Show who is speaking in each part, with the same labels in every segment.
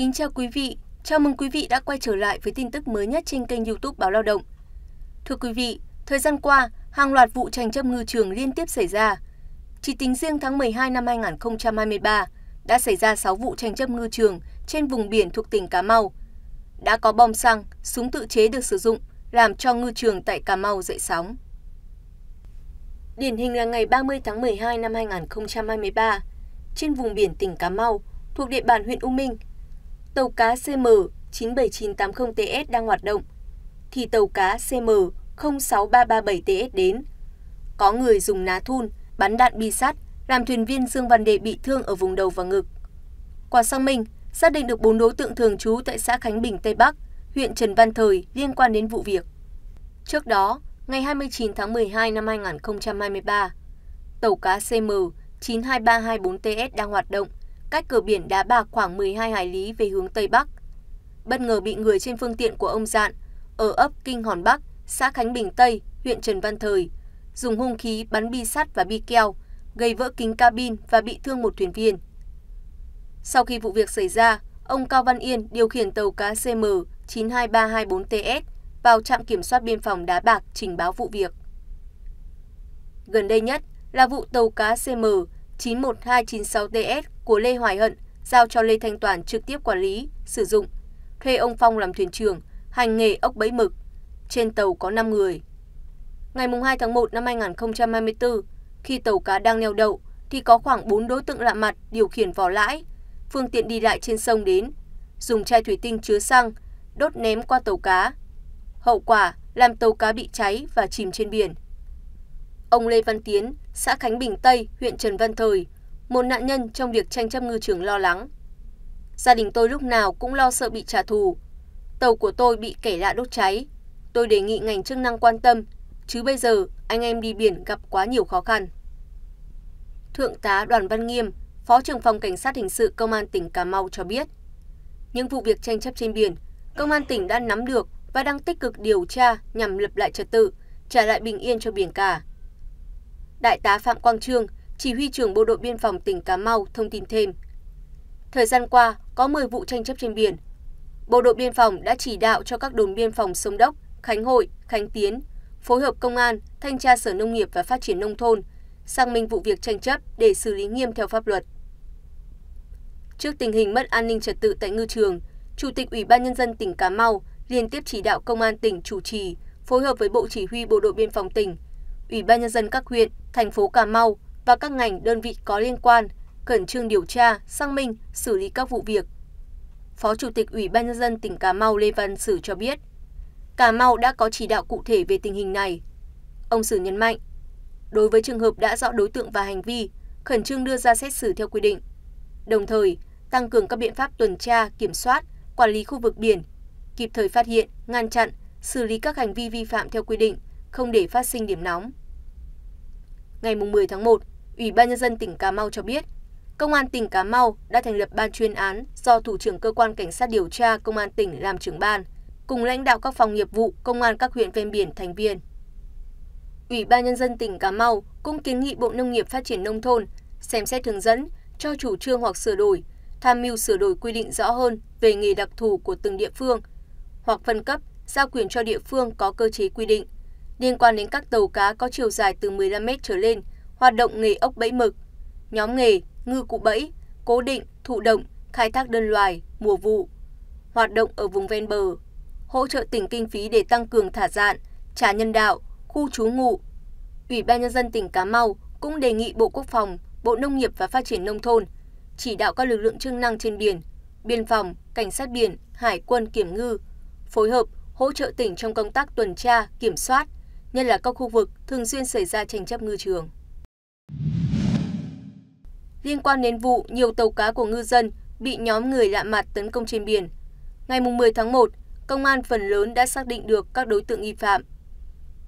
Speaker 1: Kính chào quý vị, chào mừng quý vị đã quay trở lại với tin tức mới nhất trên kênh YouTube Báo Lao động. Thưa quý vị, thời gian qua, hàng loạt vụ tranh chấp ngư trường liên tiếp xảy ra. Chỉ tính riêng tháng 12 năm 2023, đã xảy ra 6 vụ tranh chấp ngư trường trên vùng biển thuộc tỉnh Cà Mau. Đã có bom xăng, súng tự chế được sử dụng, làm cho ngư trường tại Cà Mau dậy sóng. Điển hình là ngày 30 tháng 12 năm 2023, trên vùng biển tỉnh Cà Mau, thuộc địa bàn huyện U Minh, tàu cá cm chín bảy chín tám mươi ts đang hoạt động thì tàu cá cm sáu ba ba bảy ts đến có người dùng ná thun bắn đạn bi sắt làm thuyền viên dương văn đệ bị thương ở vùng đầu và ngực qua xác minh xác định được bốn đối tượng thường trú tại xã khánh bình tây bắc huyện trần văn thời liên quan đến vụ việc trước đó ngày 29 tháng 12 năm 2023 tàu cá cm 92324 ts đang hoạt động cách cửa biển đá bạc khoảng 12 hải lý về hướng Tây Bắc. Bất ngờ bị người trên phương tiện của ông Dạn ở ấp Kinh Hòn Bắc, xã Khánh Bình Tây, huyện Trần Văn Thời, dùng hung khí bắn bi sắt và bi keo, gây vỡ kính cabin và bị thương một thuyền viên. Sau khi vụ việc xảy ra, ông Cao Văn Yên điều khiển tàu cá CM 92324TS vào trạm kiểm soát biên phòng Đá Bạc trình báo vụ việc. Gần đây nhất là vụ tàu cá CM 91296TS của lê hoài hận giao cho lê thanh toàn trực tiếp quản lý sử dụng thuê ông phong làm thuyền trưởng hành nghề ốc bẫy mực trên tàu có 5 người ngày 2 tháng 1 năm 2024 khi tàu cá đang neo đậu thì có khoảng 4 đối tượng lạ mặt điều khiển vỏ lãi phương tiện đi lại trên sông đến dùng chai thủy tinh chứa xăng đốt ném qua tàu cá hậu quả làm tàu cá bị cháy và chìm trên biển ông Lê Văn Tiến, xã Khánh Bình Tây, huyện Trần Văn Thời, một nạn nhân trong việc tranh chấp ngư trường lo lắng. Gia đình tôi lúc nào cũng lo sợ bị trả thù. Tàu của tôi bị kẻ lạ đốt cháy. Tôi đề nghị ngành chức năng quan tâm, chứ bây giờ anh em đi biển gặp quá nhiều khó khăn. Thượng tá Đoàn Văn Nghiêm, Phó trưởng phòng Cảnh sát Hình sự Công an tỉnh Cà Mau cho biết, những vụ việc tranh chấp trên biển, Công an tỉnh đã nắm được và đang tích cực điều tra nhằm lập lại trật tự, trả lại bình yên cho biển cả. Đại tá Phạm Quang Trương, chỉ huy trưởng bộ đội biên phòng tỉnh Cà Mau thông tin thêm. Thời gian qua, có 10 vụ tranh chấp trên biển. Bộ đội biên phòng đã chỉ đạo cho các đồn biên phòng Sông Đốc, Khánh Hội, Khánh Tiến, phối hợp công an, thanh tra Sở Nông nghiệp và Phát triển Nông thôn, xác minh vụ việc tranh chấp để xử lý nghiêm theo pháp luật. Trước tình hình mất an ninh trật tự tại ngư trường, Chủ tịch Ủy ban Nhân dân tỉnh Cà Mau liên tiếp chỉ đạo Công an tỉnh chủ trì, phối hợp với Bộ Chỉ huy Bộ đội Biên phòng tỉnh, Ủy ban Nhân dân các huyện, thành phố Cà Mau và các ngành đơn vị có liên quan khẩn trương điều tra xác minh xử lý các vụ việc phó chủ tịch ủy ban nhân dân tỉnh cà mau lê văn sử cho biết cà mau đã có chỉ đạo cụ thể về tình hình này ông sử nhấn mạnh đối với trường hợp đã rõ đối tượng và hành vi khẩn trương đưa ra xét xử theo quy định đồng thời tăng cường các biện pháp tuần tra kiểm soát quản lý khu vực biển kịp thời phát hiện ngăn chặn xử lý các hành vi vi phạm theo quy định không để phát sinh điểm nóng ngày 10 tháng 1, ủy ban nhân dân tỉnh cà mau cho biết công an tỉnh cà mau đã thành lập ban chuyên án do thủ trưởng cơ quan cảnh sát điều tra công an tỉnh làm trưởng ban cùng lãnh đạo các phòng nghiệp vụ công an các huyện ven biển thành viên ủy ban nhân dân tỉnh cà mau cũng kiến nghị bộ nông nghiệp phát triển nông thôn xem xét hướng dẫn cho chủ trương hoặc sửa đổi tham mưu sửa đổi quy định rõ hơn về nghề đặc thù của từng địa phương hoặc phân cấp giao quyền cho địa phương có cơ chế quy định liên quan đến các tàu cá có chiều dài từ 15 mét trở lên hoạt động nghề ốc bẫy mực nhóm nghề ngư cụ bẫy cố định thụ động khai thác đơn loài mùa vụ hoạt động ở vùng ven bờ hỗ trợ tỉnh kinh phí để tăng cường thả dạn trả nhân đạo khu trú ngụ ủy ban nhân dân tỉnh cà mau cũng đề nghị bộ quốc phòng bộ nông nghiệp và phát triển nông thôn chỉ đạo các lực lượng chức năng trên biển biên phòng cảnh sát biển hải quân kiểm ngư phối hợp hỗ trợ tỉnh trong công tác tuần tra kiểm soát nhất là các khu vực thường xuyên xảy ra tranh chấp ngư trường liên quan đến vụ nhiều tàu cá của ngư dân bị nhóm người lạ mặt tấn công trên biển. Ngày 10 tháng 1, công an phần lớn đã xác định được các đối tượng nghi phạm.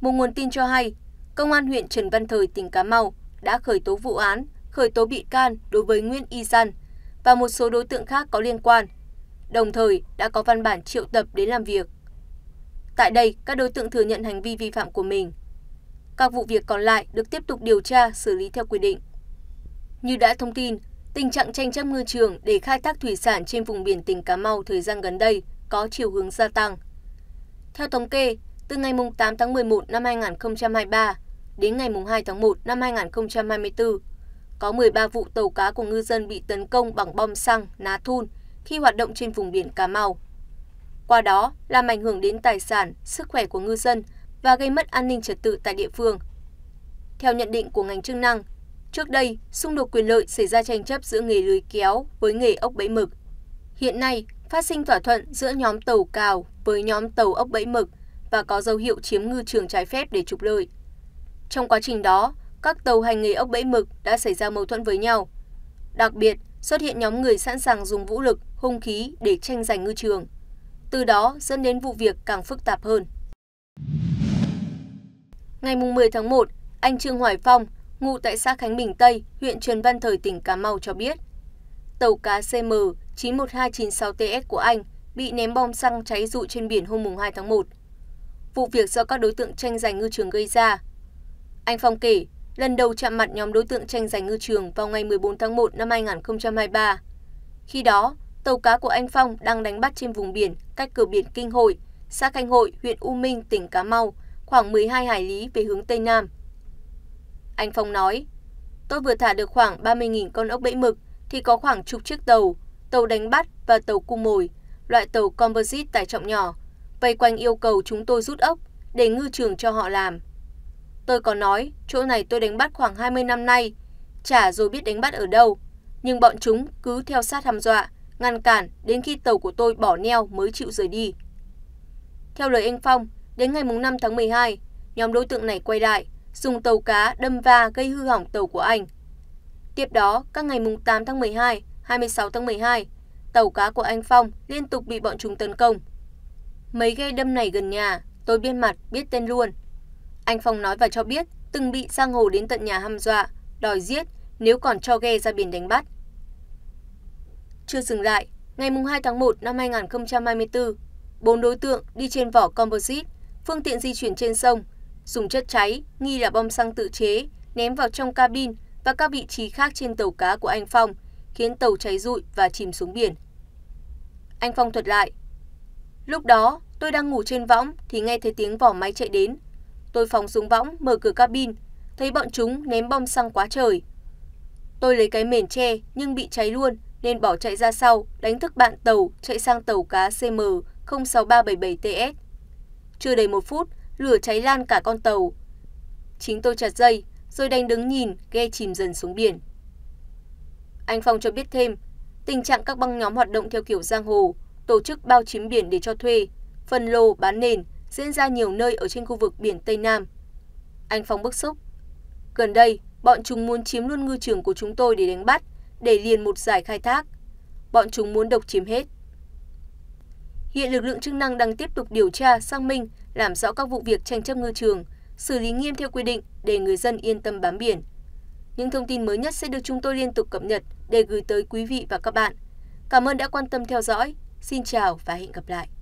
Speaker 1: Một nguồn tin cho hay, công an huyện Trần Văn Thời, tỉnh Cà Mau đã khởi tố vụ án, khởi tố bị can đối với Nguyễn Y San và một số đối tượng khác có liên quan, đồng thời đã có văn bản triệu tập đến làm việc. Tại đây, các đối tượng thừa nhận hành vi vi phạm của mình. Các vụ việc còn lại được tiếp tục điều tra xử lý theo quy định như đã thông tin tình trạng tranh chấp ngư trường để khai thác thủy sản trên vùng biển tỉnh cà mau thời gian gần đây có chiều hướng gia tăng theo thống kê từ ngày 8 tháng 11 năm 2023 đến ngày 2 tháng 1 năm 2024, có 13 vụ tàu cá của ngư dân bị tấn công bằng bom xăng, ná thun khi hoạt động trên vùng biển Cà Mau. Qua đó, làm ảnh hưởng đến tài sản, sức khỏe của ngư dân và gây mất an ninh trật tự tại địa phương. Theo nhận định của ngành chức năng, trước đây xung đột quyền lợi xảy ra tranh chấp giữa nghề lưới kéo với nghề ốc bẫy mực hiện nay phát sinh thỏa thuận giữa nhóm tàu cào với nhóm tàu ốc bẫy mực và có dấu hiệu chiếm ngư trường trái phép để trục lợi trong quá trình đó các tàu hành nghề ốc bẫy mực đã xảy ra mâu thuẫn với nhau đặc biệt xuất hiện nhóm người sẵn sàng dùng vũ lực hung khí để tranh giành ngư trường từ đó dẫn đến vụ việc càng phức tạp hơn ngày 10 tháng 1, anh Trương Hoài Phong, ngụ tại xã khánh bình tây huyện trần văn thời tỉnh cà mau cho biết tàu cá cm chín một hai chín sáu ts của anh bị ném bom xăng cháy rụi trên biển hôm hai tháng một vụ việc do các đối tượng tranh giành ngư trường gây ra anh phong kể lần đầu chạm mặt nhóm đối tượng tranh giành ngư trường vào ngày 14 tháng 1 năm 2023. Khi đó, tàu cá của anh Phong đang đánh bắt trên vùng biển cách cửa biển Kinh Hội, xã Khanh Hội, huyện U Minh, tỉnh Cá Mau, khoảng 12 hải lý về hướng Tây Nam anh phong nói tôi vừa thả được khoảng ba mươi con ốc bẫy mực thì có khoảng chục chiếc tàu tàu đánh bắt và tàu cung mồi loại tàu composite tải trọng nhỏ vây quanh yêu cầu chúng tôi rút ốc để ngư trường cho họ làm tôi có nói chỗ này tôi đánh bắt khoảng 20 năm nay chả rồi biết đánh bắt ở đâu nhưng bọn chúng cứ theo sát hăm dọa ngăn cản đến khi tàu của tôi bỏ neo mới chịu rời đi theo lời anh Phong đến ngày 5 tháng 12 nhóm đối tượng này quay lại dùng tàu cá đâm va gây hư hỏng tàu của anh. Tiếp đó, các ngày mùng 8 tháng 12, 26 tháng 12, tàu cá của anh Phong liên tục bị bọn chúng tấn công. Mấy ghe đâm này gần nhà, tôi biết mặt, biết tên luôn. Anh Phong nói và cho biết từng bị giang hồ đến tận nhà hăm dọa, đòi giết nếu còn cho ghe ra biển đánh bắt. Chưa dừng lại, ngày 2 tháng 1 năm 2024, bốn đối tượng đi trên vỏ composite, phương tiện di chuyển trên sông dùng chất cháy nghi là bom xăng tự chế ném vào trong cabin và các vị trí khác trên tàu cá của anh Phong, khiến tàu cháy rụi và chìm xuống biển. Anh Phong thuật lại, lúc đó tôi đang ngủ trên võng thì nghe thấy tiếng vỏ máy chạy đến. Tôi phóng xuống võng mở cửa cabin, thấy bọn chúng ném bom xăng quá trời. Tôi lấy cái mền che nhưng bị cháy luôn nên bỏ chạy ra sau, đánh thức bạn tàu chạy sang tàu cá CM 06377TS. Chưa đầy một phút, lửa cháy lan cả con tàu. Chính tôi chặt dây, rồi đành đứng nhìn ghe chìm dần xuống biển. Anh Phong cho biết thêm, tình trạng các băng nhóm hoạt động theo kiểu giang hồ, tổ chức bao chiếm biển để cho thuê, phân lô bán nền diễn ra nhiều nơi ở trên khu vực biển Tây Nam. Anh Phong bức xúc. Gần đây, bọn chúng muốn chiếm luôn ngư trường của chúng tôi để đánh bắt, để liền một giải khai thác. Bọn chúng muốn độc chiếm hết. Hiện lực lượng chức năng đang tiếp tục điều tra, xác minh làm rõ các vụ việc tranh chấp ngư trường xử lý nghiêm theo quy định để người dân yên tâm bám biển những thông tin mới nhất sẽ được chúng tôi liên tục cập nhật để gửi tới quý vị và các bạn cảm ơn đã quan tâm theo dõi xin chào và hẹn gặp lại